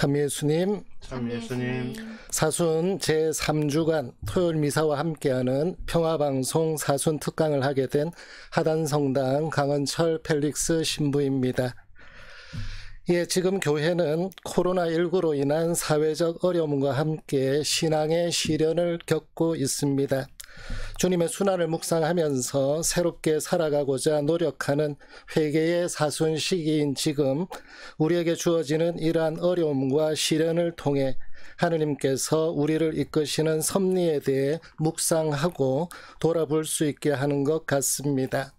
참 예수님, 참 예수님. 사순 제3주간 토요일 미사와 함께하는 평화방송 사순 특강을 하게 된 하단성당 강은철 펠릭스 신부입니다. 예, 지금 교회는 코로나19로 인한 사회적 어려움과 함께 신앙의 시련을 겪고 있습니다. 주님의 순환을 묵상하면서 새롭게 살아가고자 노력하는 회개의 사순 시기인 지금 우리에게 주어지는 이러한 어려움과 시련을 통해 하느님께서 우리를 이끄시는 섭리에 대해 묵상하고 돌아볼 수 있게 하는 것 같습니다.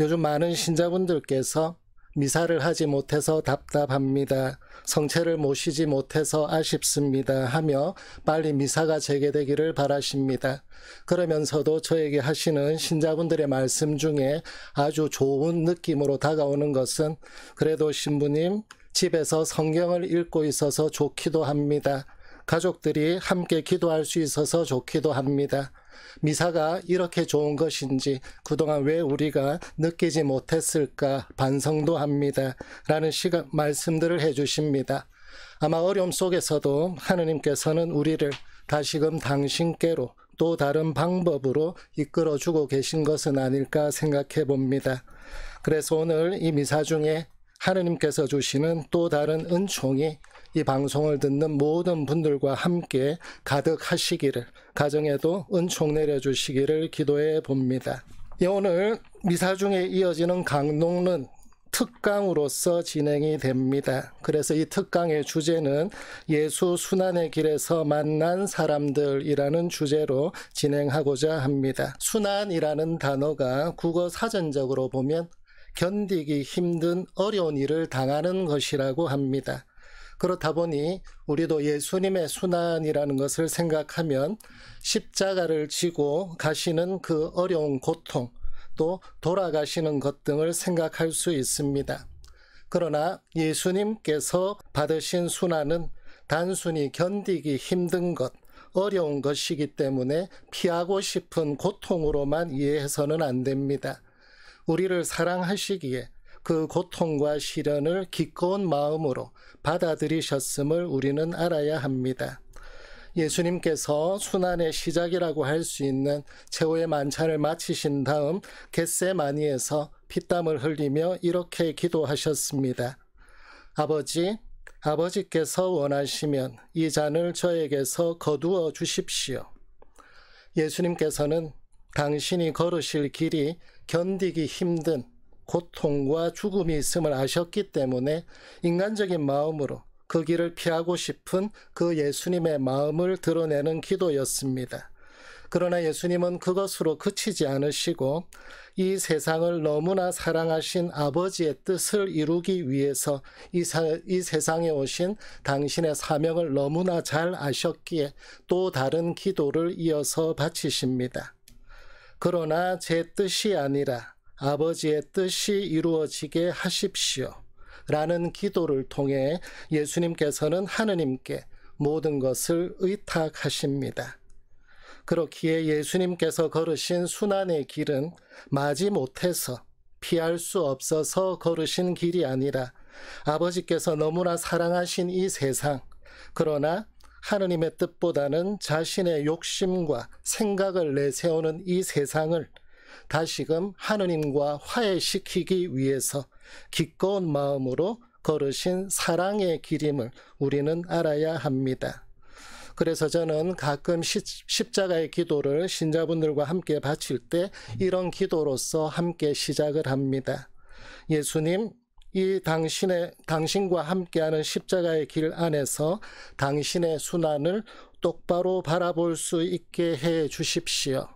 요즘 많은 신자분들께서 미사를 하지 못해서 답답합니다. 성체를 모시지 못해서 아쉽습니다 하며 빨리 미사가 재개되기를 바라십니다. 그러면서도 저에게 하시는 신자분들의 말씀 중에 아주 좋은 느낌으로 다가오는 것은 그래도 신부님 집에서 성경을 읽고 있어서 좋기도 합니다. 가족들이 함께 기도할 수 있어서 좋기도 합니다. 미사가 이렇게 좋은 것인지 그동안 왜 우리가 느끼지 못했을까 반성도 합니다. 라는 시간 말씀들을 해주십니다. 아마 어려움 속에서도 하느님께서는 우리를 다시금 당신께로 또 다른 방법으로 이끌어주고 계신 것은 아닐까 생각해 봅니다. 그래서 오늘 이 미사 중에 하느님께서 주시는 또 다른 은총이 이 방송을 듣는 모든 분들과 함께 가득하시기를 가정에도 은총 내려주시기를 기도해 봅니다. 예, 오늘 미사 중에 이어지는 강농론 특강으로서 진행이 됩니다. 그래서 이 특강의 주제는 예수 순환의 길에서 만난 사람들이라는 주제로 진행하고자 합니다. 순환이라는 단어가 국어 사전적으로 보면 견디기 힘든 어려운 일을 당하는 것이라고 합니다. 그렇다 보니 우리도 예수님의 순환이라는 것을 생각하면 십자가를 지고 가시는 그 어려운 고통 또 돌아가시는 것 등을 생각할 수 있습니다. 그러나 예수님께서 받으신 순환은 단순히 견디기 힘든 것, 어려운 것이기 때문에 피하고 싶은 고통으로만 이해해서는 안 됩니다. 우리를 사랑하시기에 그 고통과 시련을 기꺼운 마음으로 받아들이셨음을 우리는 알아야 합니다. 예수님께서 순환의 시작이라고 할 수 있는 최후의 만찬을 마치신 다음 겟세마니에서 피땀을 흘리며 이렇게 기도하셨습니다. 아버지, 아버지께서 원하시면 이 잔을 저에게서 거두어 주십시오. 예수님께서는 당신이 걸으실 길이 견디기 힘든 고통과 죽음이 있음을 아셨기 때문에 인간적인 마음으로 그 길을 피하고 싶은 그 예수님의 마음을 드러내는 기도였습니다. 그러나 예수님은 그것으로 그치지 않으시고 이 세상을 너무나 사랑하신 아버지의 뜻을 이루기 위해서 이, 사, 이 세상에 오신 당신의 사명을 너무나 잘 아셨기에 또 다른 기도를 이어서 바치십니다. 그러나 제 뜻이 아니라 아버지의 뜻이 이루어지게 하십시오. 라는 기도를 통해 예수님께서는 하느님께 모든 것을 의탁하십니다. 그렇기에 예수님께서 걸으신 순환의 길은 마지 못해서 피할 수 없어서 걸으신 길이 아니라 아버지께서 너무나 사랑하신 이 세상, 그러나 하느님의 뜻보다는 자신의 욕심과 생각을 내세우는 이 세상을 다시금 하느님과 화해시키기 위해서 기꺼운 마음으로 걸으신 사랑의 길임을 우리는 알아야 합니다. 그래서 저는 가끔 시, 십자가의 기도를 신자분들과 함께 바칠 때 이런 기도로서 함께 시작을 합니다. 예수님, 이 당신의, 당신과 함께하는 십자가의 길 안에서 당신의 순환을 똑바로 바라볼 수 있게 해 주십시오.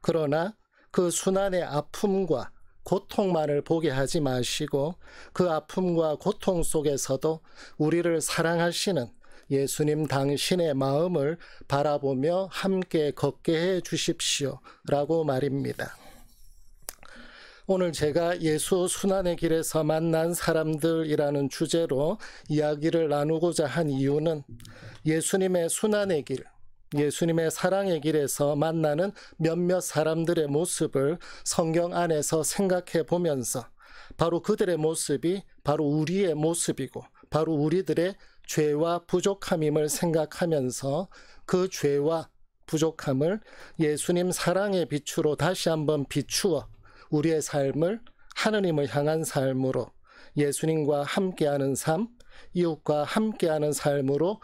그러나 그 순환의 아픔과 고통만을 보게 하지 마시고 그 아픔과 고통 속에서도 우리를 사랑하시는 예수님 당신의 마음을 바라보며 함께 걷게 해 주십시오. 라고 말입니다. 오늘 제가 예수 순환의 길에서 만난 사람들이라는 주제로 이야기를 나누고자 한 이유는 예수님의 순환의 길, 예수님의 사랑의 길에서 만나는 몇몇 사람들의 모습을 성경 안에서 생각해 보면서 바로 그들의 모습이 바로 우리의 모습이고 바로 우리들의 죄와 부족함임을 생각하면서 그 죄와 부족함을 예수님 사랑의 빛으로 다시 한번 비추어 우리의 삶을 하느님을 향한 삶으로 예수님과 함께하는 삶, 이웃과 함께하는 삶으로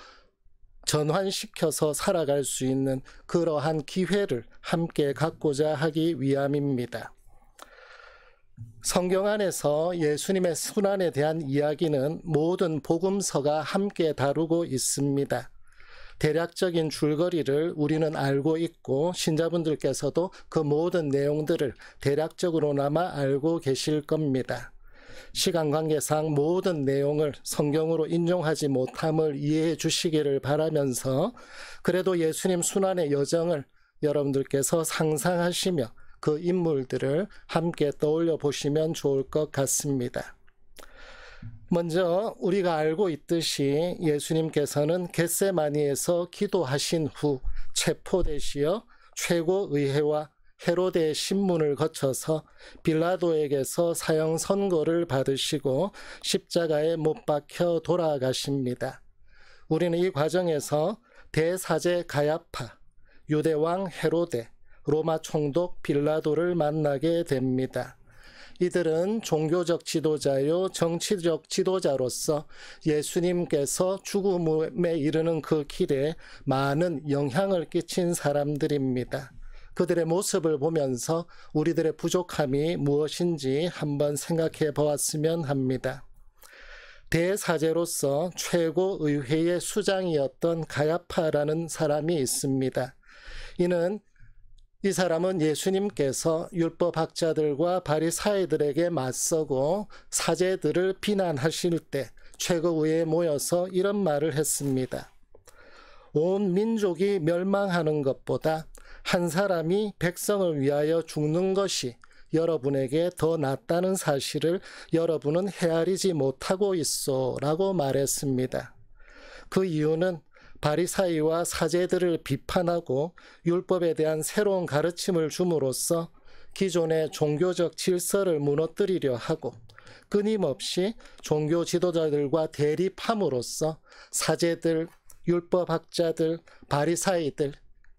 전환시켜서 살아갈 수 있는 그러한 기회를 함께 갖고자 하기 위함입니다. 성경 안에서 예수님의 순환에 대한 이야기는 모든 복음서가 함께 다루고 있습니다. 대략적인 줄거리를 우리는 알고 있고 신자분들께서도 그 모든 내용들을 대략적으로나마 알고 계실 겁니다. 시간 관계상 모든 내용을 성경으로 인용하지 못함을 이해해 주시기를 바라면서 그래도 예수님 순환의 여정을 여러분들께서 상상하시며 그 인물들을 함께 떠올려 보시면 좋을 것 같습니다. 먼저 우리가 알고 있듯이 예수님께서는 겟세마니에서 기도하신 후 체포되시어 최고 의회와 헤로데 신문을 거쳐서 빌라도에게서 사형 선고를 받으시고 십자가에 못 박혀 돌아가십니다. 우리는 이 과정에서 대사제 가야파, 유대왕 헤로데, 로마 총독 빌라도를 만나게 됩니다. 이들은 종교적 지도자요 정치적 지도자로서 예수님께서 죽음에 이르는 그 길에 많은 영향을 끼친 사람들입니다. 그들의 모습을 보면서 우리들의 부족함이 무엇인지 한번 생각해 보았으면 합니다. 대사제로서 최고의회의 수장이었던 가야파라는 사람이 있습니다. 이는 이 사람은 예수님께서 율법학자들과 바리사이들에게 맞서고 사제들을 비난하실 때 최고위에 모여서 이런 말을 했습니다. 온 민족이 멸망하는 것보다 한 사람이 백성을 위하여 죽는 것이 여러분에게 더 낫다는 사실을 여러분은 헤아리지 못하고 있어 라고 말했습니다. 그 이유는 바리사이와 사제들을 비판하고 율법에 대한 새로운 가르침을 줌으로써 기존의 종교적 질서를 무너뜨리려 하고 끊임없이 종교 지도자들과 대립함으로써 사제들, 율법학자들, 바리사이들,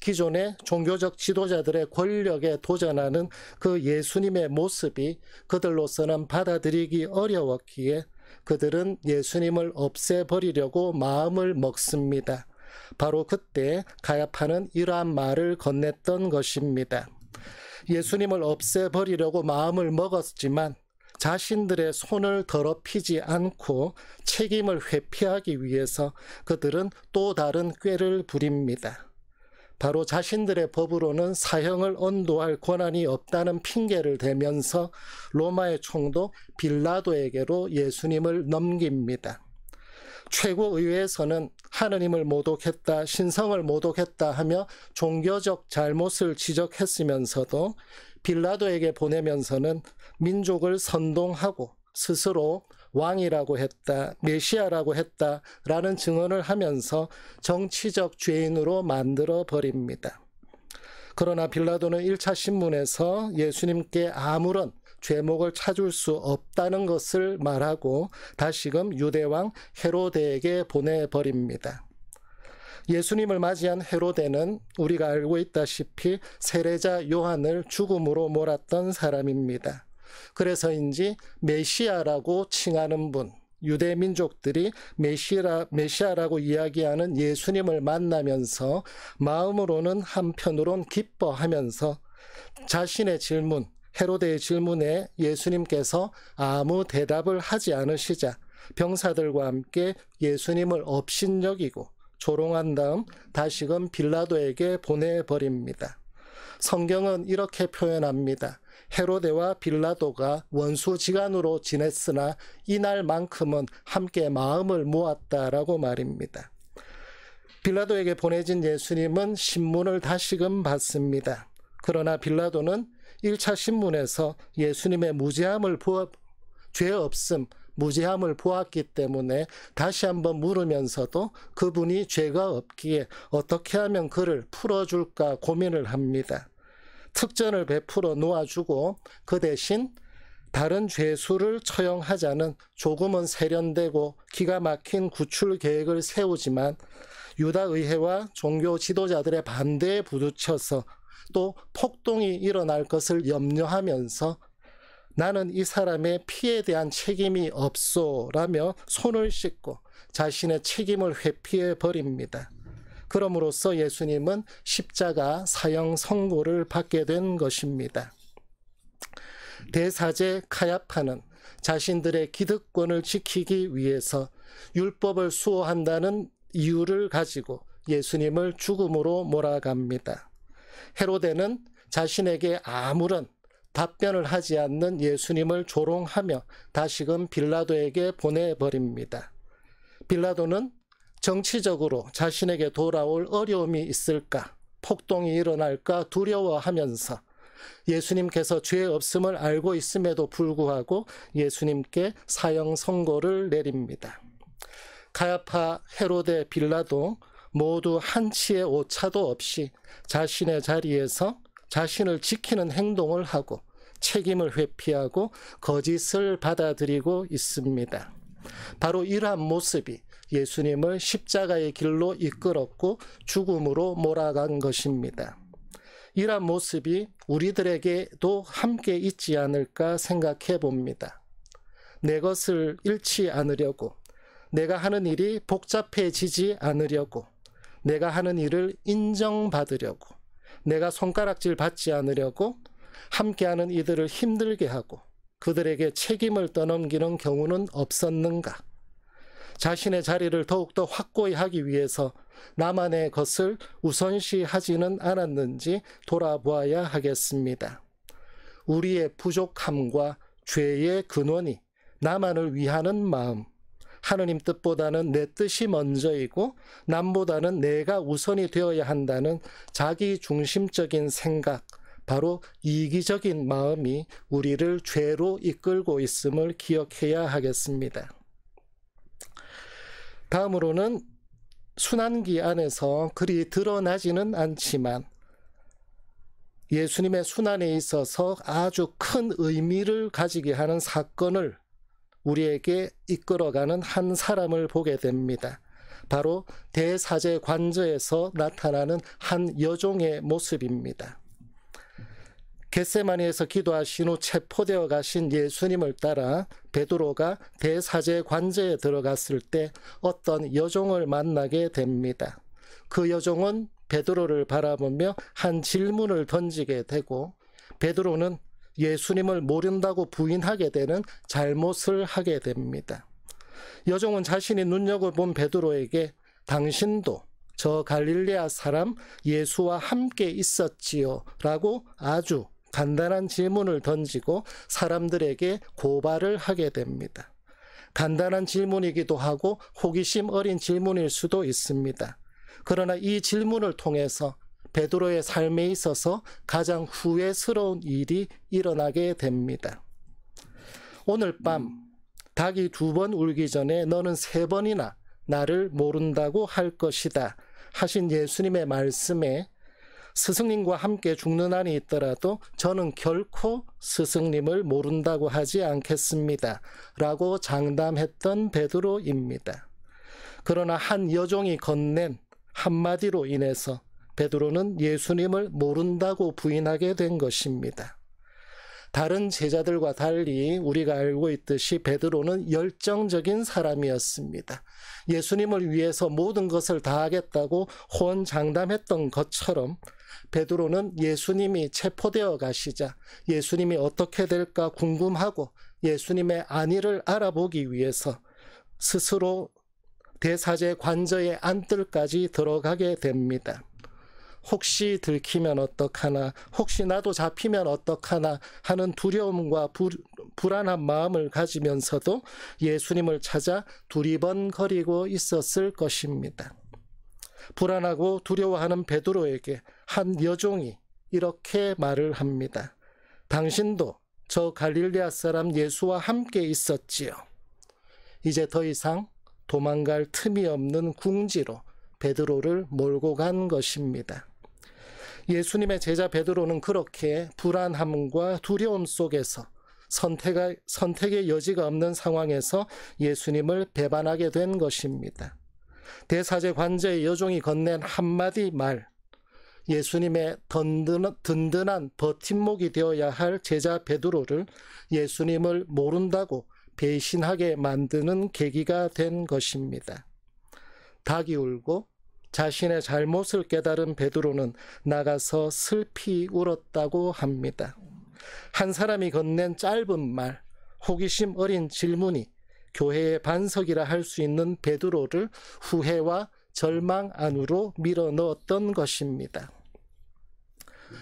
기존의 종교적 지도자들의 권력에 도전하는 그 예수님의 모습이 그들로서는 받아들이기 어려웠기에 그들은 예수님을 없애버리려고 마음을 먹습니다. 바로 그때 가야파는 이러한 말을 건넸던 것입니다. 예수님을 없애버리려고 마음을 먹었지만 자신들의 손을 더럽히지 않고 책임을 회피하기 위해서 그들은 또 다른 꾀를 부립니다. 바로 자신들의 법으로는 사형을 언도할 권한이 없다는 핑계를 대면서 로마의 총독 빌라도에게로 예수님을 넘깁니다. 최고의회에서는 하느님을 모독했다, 신성을 모독했다 하며 종교적 잘못을 지적했으면서도 빌라도에게 보내면서는 민족을 선동하고 스스로 왕이라고 했다, 메시아라고 했다라는 증언을 하면서 정치적 죄인으로 만들어 버립니다. 그러나 빌라도는 1차 신문에서 예수님께 아무런 죄목을 찾을 수 없다는 것을 말하고 다시금 유대왕 헤로데에게 보내버립니다. 예수님을 맞이한 헤로데는 우리가 알고 있다시피 세례자 요한을 죽음으로 몰았던 사람입니다. 그래서인지 메시아라고 칭하는 분, 유대 민족들이 메시라, 메시아라고 이야기하는 예수님을 만나면서 마음으로는 한편으론 기뻐하면서 자신의 질문, 헤로데의 질문에 예수님께서 아무 대답을 하지 않으시자 병사들과 함께 예수님을 업신여기고 조롱한 다음 다시금 빌라도에게 보내버립니다. 성경은 이렇게 표현합니다. 헤로데와 빌라도가 원수지간으로 지냈으나 이날만큼은 함께 마음을 모았다라고 말입니다. 빌라도에게 보내진 예수님은 신문을 다시금 받습니다. 그러나 빌라도는 1차 신문에서 예수님의 무죄함을 보아, 죄 없음, 무죄함을 보았기 때문에 다시 한번 물으면서도 그분이 죄가 없기에 어떻게 하면 그를 풀어줄까 고민을 합니다. 특전을 베풀어 놓아주고 그 대신 다른 죄수를 처형하자는 조금은 세련되고 기가 막힌 구출 계획을 세우지만 유다 의회와 종교 지도자들의 반대에 부딪혀서 또 폭동이 일어날 것을 염려하면서 나는 이 사람의 피에 대한 책임이 없소라며 손을 씻고 자신의 책임을 회피해 버립니다. 그럼으로써 예수님은 십자가 사형 선고를 받게 된 것입니다. 대사제 카야파는 자신들의 기득권을 지키기 위해서 율법을 수호한다는 이유를 가지고 예수님을 죽음으로 몰아갑니다. 헤로데는 자신에게 아무런 답변을 하지 않는 예수님을 조롱하며 다시금 빌라도에게 보내버립니다. 빌라도는 정치적으로 자신에게 돌아올 어려움이 있을까, 폭동이 일어날까 두려워하면서 예수님께서 죄 없음을 알고 있음에도 불구하고 예수님께 사형 선고를 내립니다. 가야파, 헤로데, 빌라도 모두 한치의 오차도 없이 자신의 자리에서 자신을 지키는 행동을 하고 책임을 회피하고 거짓을 받아들이고 있습니다. 바로 이러한 모습이 예수님을 십자가의 길로 이끌었고 죽음으로 몰아간 것입니다. 이러 모습이 우리들에게도 함께 있지 않을까 생각해 봅니다. 내 것을 잃지 않으려고, 내가 하는 일이 복잡해지지 않으려고, 내가 하는 일을 인정받으려고, 내가 손가락질 받지 않으려고, 함께하는 이들을 힘들게 하고, 그들에게 책임을 떠넘기는 경우는 없었는가? 자신의 자리를 더욱더 확고히 하기 위해서 나만의 것을 우선시하지는 않았는지 돌아보아야 하겠습니다. 우리의 부족함과 죄의 근원이 나만을 위하는 마음, 하느님 뜻보다는 내 뜻이 먼저이고 남보다는 내가 우선이 되어야 한다는 자기 중심적인 생각, 바로 이기적인 마음이 우리를 죄로 이끌고 있음을 기억해야 하겠습니다. 다음으로는 순환기 안에서 그리 드러나지는 않지만 예수님의 순환에 있어서 아주 큰 의미를 가지게 하는 사건을 우리에게 이끌어가는 한 사람을 보게 됩니다. 바로 대사제 관저에서 나타나는 한 여종의 모습입니다. 겟세마니에서 기도하신 후 체포되어 가신 예수님을 따라 베드로가 대사제 관제에 들어갔을 때 어떤 여종을 만나게 됩니다. 그 여종은 베드로를 바라보며 한 질문을 던지게 되고 베드로는 예수님을 모른다고 부인하게 되는 잘못을 하게 됩니다. 여종은 자신이 눈여겨본 베드로에게 당신도 저 갈릴리아 사람 예수와 함께 있었지요 라고 아주 간단한 질문을 던지고 사람들에게 고발을 하게 됩니다. 간단한 질문이기도 하고 호기심 어린 질문일 수도 있습니다. 그러나 이 질문을 통해서 베드로의 삶에 있어서 가장 후회스러운 일이 일어나게 됩니다. 오늘 밤 닭이 두 번 울기 전에 너는 세 번이나 나를 모른다고 할 것이다 하신 예수님의 말씀에 스승님과 함께 죽는 한이 있더라도 저는 결코 스승님을 모른다고 하지 않겠습니다. 라고 장담했던 베드로입니다. 그러나 한 여종이 건넨 한마디로 인해서 베드로는 예수님을 모른다고 부인하게 된 것입니다. 다른 제자들과 달리 우리가 알고 있듯이 베드로는 열정적인 사람이었습니다. 예수님을 위해서 모든 것을 다 하겠다고 혼장담했던 것처럼 베드로는 예수님이 체포되어 가시자 예수님이 어떻게 될까 궁금하고 예수님의 안위를 알아보기 위해서 스스로 대사제 관저의 안뜰까지 들어가게 됩니다. 혹시 들키면 어떡하나, 혹시 나도 잡히면 어떡하나 하는 두려움과 불, 불안한 마음을 가지면서도 예수님을 찾아 두리번거리고 있었을 것입니다. 불안하고 두려워하는 베드로에게 한 여종이 이렇게 말을 합니다. 당신도 저 갈릴리아 사람 예수와 함께 있었지요. 이제 더 이상 도망갈 틈이 없는 궁지로 베드로를 몰고 간 것입니다. 예수님의 제자 베드로는 그렇게 불안함과 두려움 속에서 선택의 여지가 없는 상황에서 예수님을 배반하게 된 것입니다. 대사제 관제의 여종이 건넨 한마디 말, 예수님의 든든, 한 버팀목이 되어야 할 제자 베드로를 예수님을 모른다고 배신하게 만드는 계기가 된 것입니다. 닭이 울고 자신의 잘못을 깨달은 베드로는 나가서 슬피 울었다고 합니다. 한 사람이 건넨 짧은 말, 호기심 어린 질문이 교회의 반석이라 할 수 있는 베드로를 후회와 절망 안으로 밀어 넣었던 것입니다.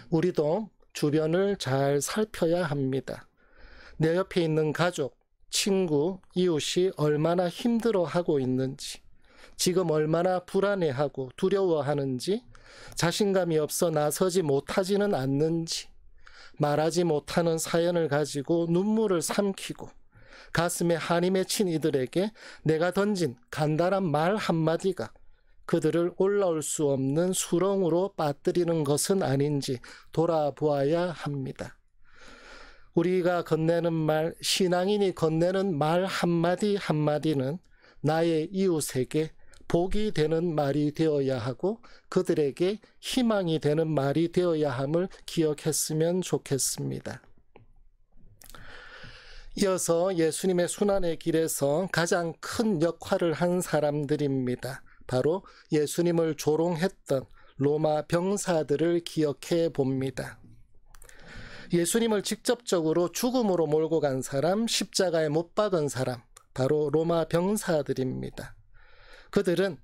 우리도 주변을 잘 살펴야 합니다. 내 옆에 있는 가족, 친구, 이웃이 얼마나 힘들어 하고 있는지, 지금 얼마나 불안해하고 두려워하는지, 자신감이 없어 나서지 못하지는 않는지, 말하지 못하는 사연을 가지고 눈물을 삼키고, 가슴에 한이 맺힌 이들에게 내가 던진 간단한 말 한마디가 그들을 올라올 수 없는 수렁으로 빠뜨리는 것은 아닌지 돌아보아야 합니다. 우리가 건네는 말, 신앙인이 건네는 말 한마디 한마디는 나의 이웃에게 복이 되는 말이 되어야 하고 그들에게 희망이 되는 말이 되어야 함을 기억했으면 좋겠습니다. 이어서 예수님의 순환의 길에서 가장 큰 역할을 한 사람들입니다. 바로 예수님을 조롱했던 로마 병사들을 기억해 봅니다. 예수님을 직접적으로 죽음으로 몰고 간 사람, 십자가에 못 박은 사람, 바로 로마 병사들입니다. 그들은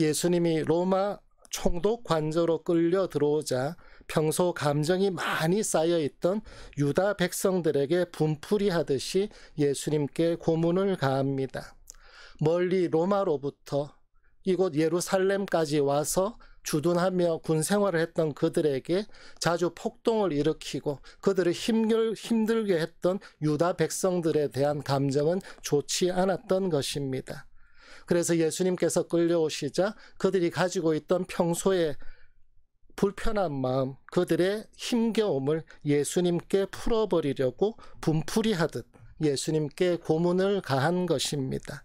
예수님이 로마 총독 관저로 끌려 들어오자 평소 감정이 많이 쌓여있던 유다 백성들에게 분풀이 하듯이 예수님께 고문을 가합니다. 멀리 로마로부터 이곳 예루살렘까지 와서 주둔하며 군 생활을 했던 그들에게 자주 폭동을 일으키고 그들을 힘들, 힘들게 했던 유다 백성들에 대한 감정은 좋지 않았던 것입니다. 그래서 예수님께서 끌려오시자 그들이 가지고 있던 평소에 불편한 마음, 그들의 힘겨움을 예수님께 풀어버리려고 분풀이하듯 예수님께 고문을 가한 것입니다.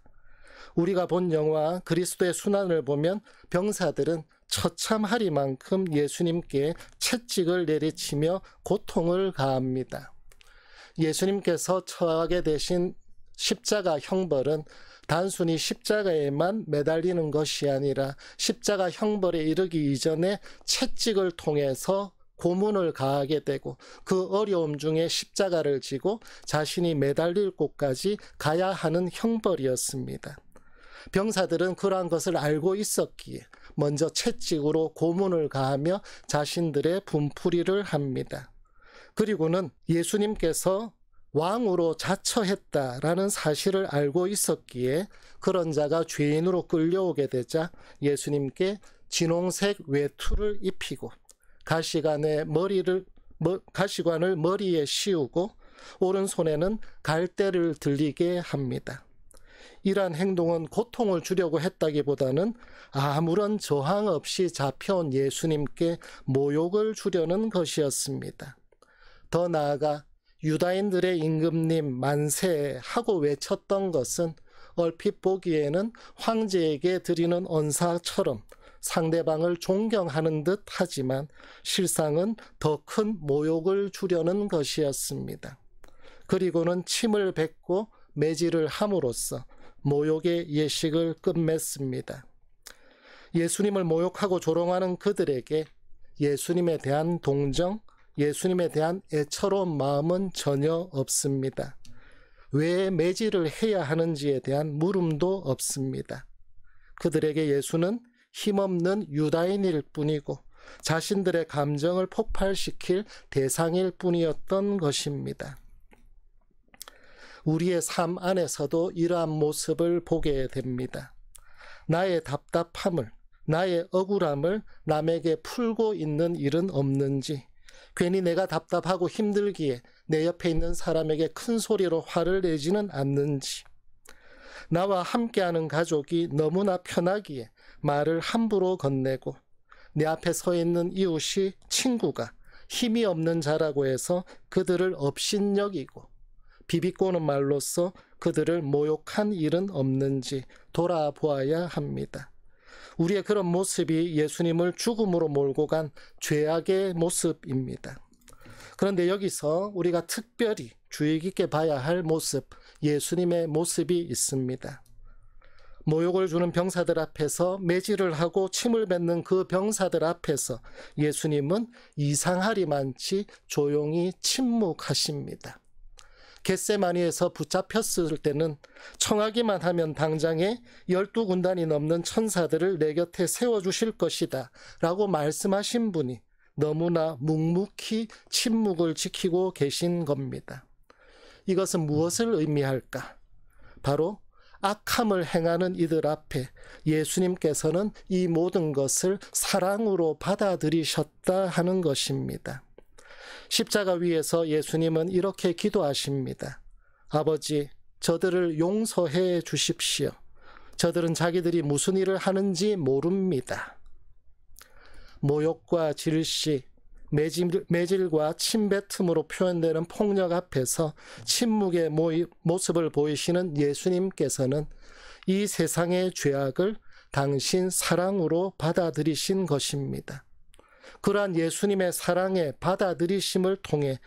우리가 본 영화 그리스도의 순환을 보면 병사들은 처참하리만큼 예수님께 채찍을 내리치며 고통을 가합니다. 예수님께서 처하게 되신 십자가 형벌은 단순히 십자가에만 매달리는 것이 아니라 십자가 형벌에 이르기 이전에 채찍을 통해서 고문을 가하게 되고 그 어려움 중에 십자가를 지고 자신이 매달릴 곳까지 가야 하는 형벌이었습니다. 병사들은 그러한 것을 알고 있었기에 먼저 채찍으로 고문을 가하며 자신들의 분풀이를 합니다. 그리고는 예수님께서 왕으로 자처했다라는 사실을 알고 있었기에 그런 자가 죄인으로 끌려오게 되자 예수님께 진홍색 외투를 입히고 가시관에 머리를 가시관을 머리에 씌우고 오른손에는 갈대를 들리게 합니다. 이러한 행동은 고통을 주려고 했다기보다는 아무런 저항 없이 잡혀온 예수님께 모욕을 주려는 것이었습니다. 더 나아가 유다인들의 임금님 만세 하고 외쳤던 것은 얼핏 보기에는 황제에게 드리는 언사처럼 상대방을 존경하는 듯 하지만 실상은 더 큰 모욕을 주려는 것이었습니다. 그리고는 침을 뱉고 매질을 함으로써 모욕의 예식을 끝맺습니다. 예수님을 모욕하고 조롱하는 그들에게 예수님에 대한 동정, 예수님에 대한 애처로운 마음은 전혀 없습니다. 왜 매질을 해야 하는지에 대한 물음도 없습니다. 그들에게 예수는 힘없는 유다인일 뿐이고 자신들의 감정을 폭발시킬 대상일 뿐이었던 것입니다. 우리의 삶 안에서도 이러한 모습을 보게 됩니다. 나의 답답함을, 나의 억울함을 남에게 풀고 있는 일은 없는지, 괜히 내가 답답하고 힘들기에 내 옆에 있는 사람에게 큰 소리로 화를 내지는 않는지. 나와 함께하는 가족이 너무나 편하기에 말을 함부로 건네고 내 앞에 서 있는 이웃이 친구가 힘이 없는 자라고 해서 그들을 업신여기고 비비꼬는 말로써 그들을 모욕한 일은 없는지 돌아보아야 합니다. 우리의 그런 모습이 예수님을 죽음으로 몰고 간 죄악의 모습입니다. 그런데 여기서 우리가 특별히 주의 깊게 봐야 할 모습, 예수님의 모습이 있습니다. 모욕을 주는 병사들 앞에서 매질을 하고 침을 뱉는 그 병사들 앞에서 예수님은 이상하리만치 조용히 침묵하십니다. 겟세마니에서 붙잡혔을 때는 청하기만 하면 당장에 열두 군단이 넘는 천사들을 내 곁에 세워주실 것이다 라고 말씀하신 분이 너무나 묵묵히 침묵을 지키고 계신 겁니다. 이것은 무엇을 의미할까? 바로 악함을 행하는 이들 앞에 예수님께서는 이 모든 것을 사랑으로 받아들이셨다 하는 것입니다. 십자가 위에서 예수님은 이렇게 기도하십니다. 아버지, 저들을 용서해 주십시오. 저들은 자기들이 무슨 일을 하는지 모릅니다. 모욕과 질시, 매질, 과 침뱉음으로 표현되는 폭력 앞에서 침묵의 모습을 보이시는 예수님께서는 이 세상의 죄악을 당신 사랑으로 받아들이신 것입니다. 그러한 예수님의 사랑에 받아들이심을 통해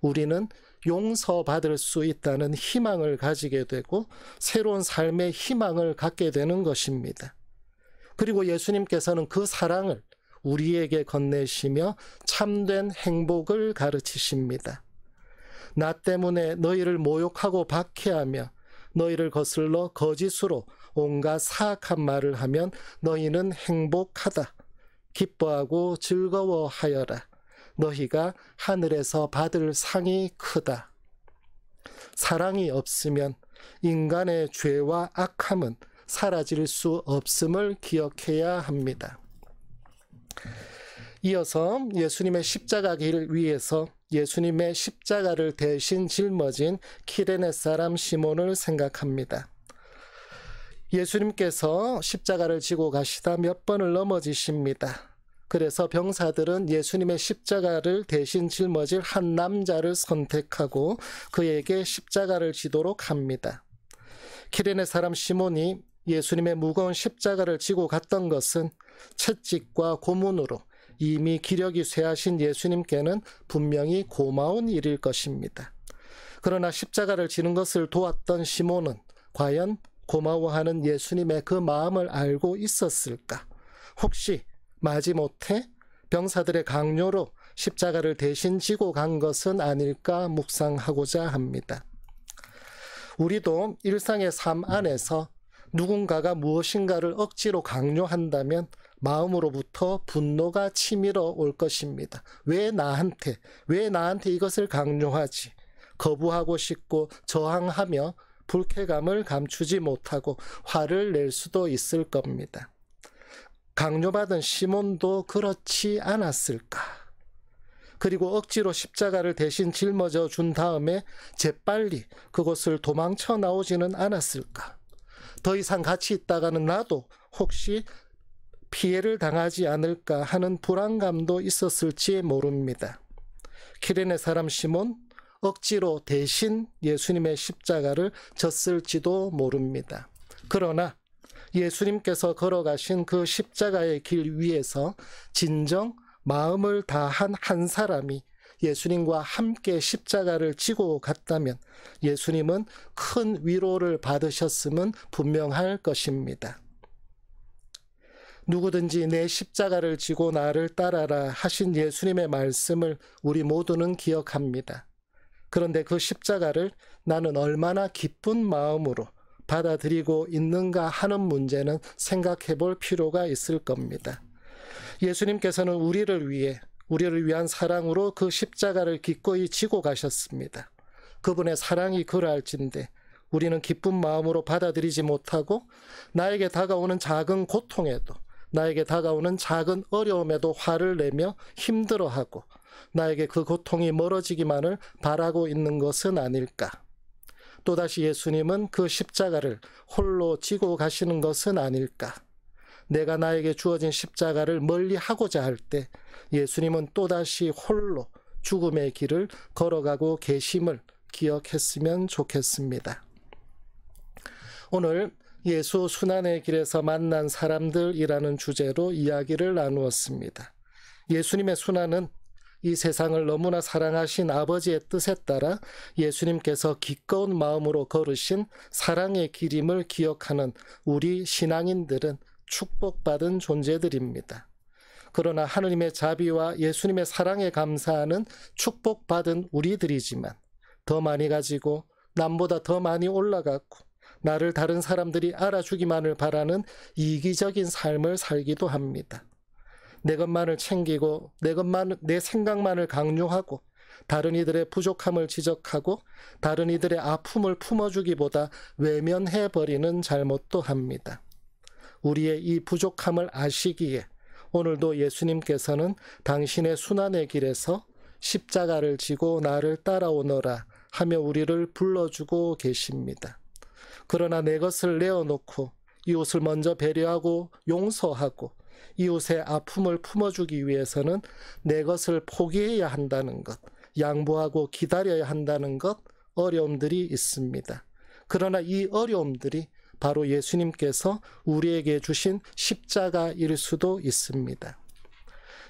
우리는 용서받을 수 있다는 희망을 가지게 되고 새로운 삶의 희망을 갖게 되는 것입니다. 그리고 예수님께서는 그 사랑을 우리에게 건네시며 참된 행복을 가르치십니다. 나 때문에 너희를 모욕하고 박해하며 너희를 거슬러 거짓으로 온갖 사악한 말을 하면 너희는 행복하다. 기뻐하고 즐거워하여라. 너희가 하늘에서 받을 상이 크다. 사랑이 없으면 인간의 죄와 악함은 사라질 수 없음을 기억해야 합니다. 이어서 예수님의 십자가 길위에서 예수님의 십자가를 대신 짊어진 키레네 사람 시몬을 생각합니다. 예수님께서 십자가를 지고 가시다 몇 번을 넘어지십니다. 그래서 병사들은 예수님의 십자가를 대신 짊어질 한 남자를 선택하고 그에게 십자가를 지도록 합니다. 키레네 사람 시몬이 예수님의 무거운 십자가를 지고 갔던 것은 채찍과 고문으로 이미 기력이 쇠하신 예수님께는 분명히 고마운 일일 것입니다. 그러나 십자가를 지는 것을 도왔던 시몬은 과연 고마워하는 예수님의 그 마음을 알고 있었을까? 혹시 마지못해 병사들의 강요로 십자가를 대신 지고 간 것은 아닐까 묵상하고자 합니다. 우리도 일상의 삶 안에서 누군가가 무엇인가를 억지로 강요한다면 마음으로부터 분노가 치밀어 올 것입니다. 왜 나한테, 왜 나한테 이것을 강요하지? 거부하고 싶고 저항하며 불쾌감을 감추지 못하고 화를 낼 수도 있을 겁니다. 강요받은 시몬도 그렇지 않았을까? 그리고 억지로 십자가를 대신 짊어져 준 다음에 재빨리 그곳을 도망쳐 나오지는 않았을까? 더 이상 같이 있다가는 나도 혹시 피해를 당하지 않을까 하는 불안감도 있었을지 모릅니다. 키렌의 사람 시몬, 억지로 대신 예수님의 십자가를 졌을지도 모릅니다. 그러나 예수님께서 걸어가신 그 십자가의 길 위에서 진정 마음을 다한 한 사람이 예수님과 함께 십자가를 지고 갔다면 예수님은 큰 위로를 받으셨음은 분명할 것입니다. 누구든지 내 십자가를 지고 나를 따라라 하신 예수님의 말씀을 우리 모두는 기억합니다. 그런데 그 십자가를 나는 얼마나 기쁜 마음으로 받아들이고 있는가 하는 문제는 생각해 볼 필요가 있을 겁니다. 예수님께서는 우리를 위해, 우리를 위한 사랑으로 그 십자가를 기꺼이 지고 가셨습니다. 그분의 사랑이 그할진데 우리는 기쁜 마음으로 받아들이지 못하고 나에게 다가오는 작은 고통에도 나에게 다가오는 작은 어려움에도 화를 내며 힘들어하고 나에게 그 고통이 멀어지기만을 바라고 있는 것은 아닐까. 또다시 예수님은 그 십자가를 홀로 지고 가시는 것은 아닐까? 내가 나에게 주어진 십자가를 멀리 하고자 할 때 예수님은 또다시 홀로 죽음의 길을 걸어가고 계심을 기억했으면 좋겠습니다. 오늘 예수 순환의 길에서 만난 사람들이라는 주제로 이야기를 나누었습니다. 예수님의 순환은 이 세상을 너무나 사랑하신 아버지의 뜻에 따라 예수님께서 기꺼운 마음으로 걸으신 사랑의 기림을 기억하는 우리 신앙인들은 축복받은 존재들입니다. 그러나 하느님의 자비와 예수님의 사랑에 감사하는 축복받은 우리들이지만 더 많이 가지고 남보다 더 많이 올라갔고 나를 다른 사람들이 알아주기만을 바라는 이기적인 삶을 살기도 합니다. 내 것만을 챙기고 내 것만 내 생각만을 강요하고 다른 이들의 부족함을 지적하고 다른 이들의 아픔을 품어주기보다 외면해 버리는 잘못도 합니다. 우리의 이 부족함을 아시기에 오늘도 예수님께서는 당신의 순환의 길에서 십자가를 지고 나를 따라오너라 하며 우리를 불러주고 계십니다. 그러나 내 것을 내어놓고 이웃을 먼저 배려하고 용서하고 이웃의 아픔을 품어주기 위해서는 내 것을 포기해야 한다는 것, 양보하고 기다려야 한다는 것, 어려움들이 있습니다. 그러나 이 어려움들이 바로 예수님께서 우리에게 주신 십자가일 수도 있습니다.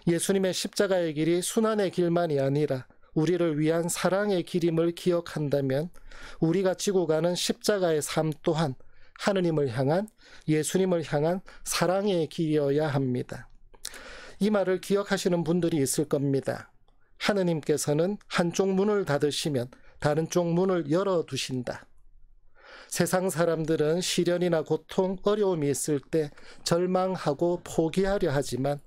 예수님의 십자가의 길이 순환의 길만이 아니라 우리를 위한 사랑의 길임을 기억한다면 우리가 지고 가는 십자가의 삶 또한 하느님을 향한 예수님을 향한 사랑의 길이어야 합니다. 이 말을 기억하시는 분들이 있을 겁니다. 하느님께서는 한쪽 문을 닫으시면 다른 쪽 문을 열어 두신다. 세상 사람들은 시련이나 고통, 어려움이 있을 때 절망하고 포기하려 하지만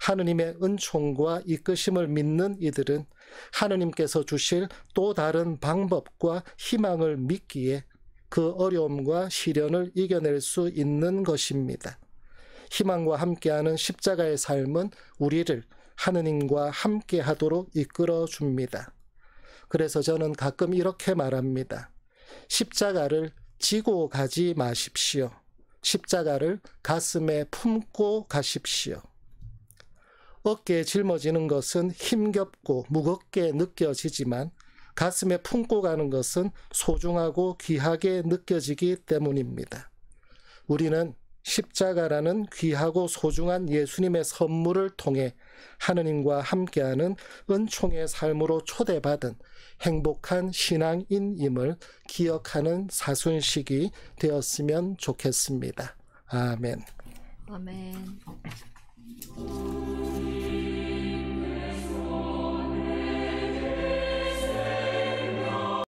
하느님의 은총과 이끄심을 믿는 이들은 하느님께서 주실 또 다른 방법과 희망을 믿기에 그 어려움과 시련을 이겨낼 수 있는 것입니다. 희망과 함께하는 십자가의 삶은 우리를 하느님과 함께 하도록 이끌어 줍니다. 그래서 저는 가끔 이렇게 말합니다. 십자가를 지고 가지 마십시오. 십자가를 가슴에 품고 가십시오. 어깨에 짊어지는 것은 힘겹고 무겁게 느껴지지만 가슴에 품고 가는 것은 소중하고 귀하게 느껴지기 때문입니다. 우리는 십자가라는 귀하고 소중한 예수님의 선물을 통해 하느님과 함께하는 은총의 삶으로 초대받은 행복한 신앙인임을 기억하는 사순식이 되었으면 좋겠습니다. 아멘. 아멘.